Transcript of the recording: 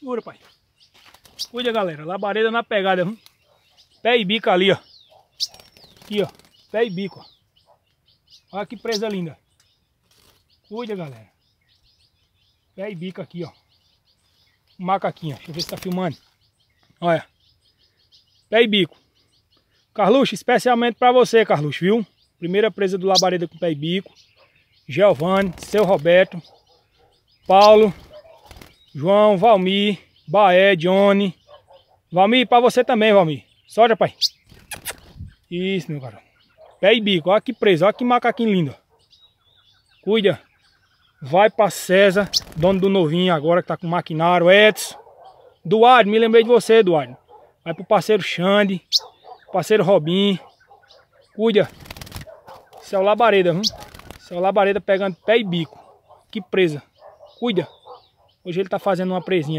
Segura, pai. Cuida, galera. Labareda na pegada. Pé e bico ali, ó. Aqui, ó. Pé e bico, ó. Olha que presa linda. Cuida, galera. Pé e bico aqui, ó. Macaquinha. Deixa eu ver se tá filmando. Olha. Pé e bico. Carluxo, especialmente pra você, Carluxo, viu? Primeira presa do labareda com pé e bico. Giovanni, seu Roberto, Paulo, João, Valmir, Baé, Johnny. Valmir, para você também, Valmir. Soja, pai. Isso, meu garoto Pé e bico, olha que preso, olha que macaquinho lindo. Cuida. Vai para César, dono do novinho agora que tá com o maquinário, Edson. Eduardo, me lembrei de você, Eduardo. Vai pro parceiro Xande, parceiro Robin. Cuida. Isso é o labareda, viu? Isso é o labareda pegando pé e bico. Que presa. Cuida. Hoje ele está fazendo uma presinha, né?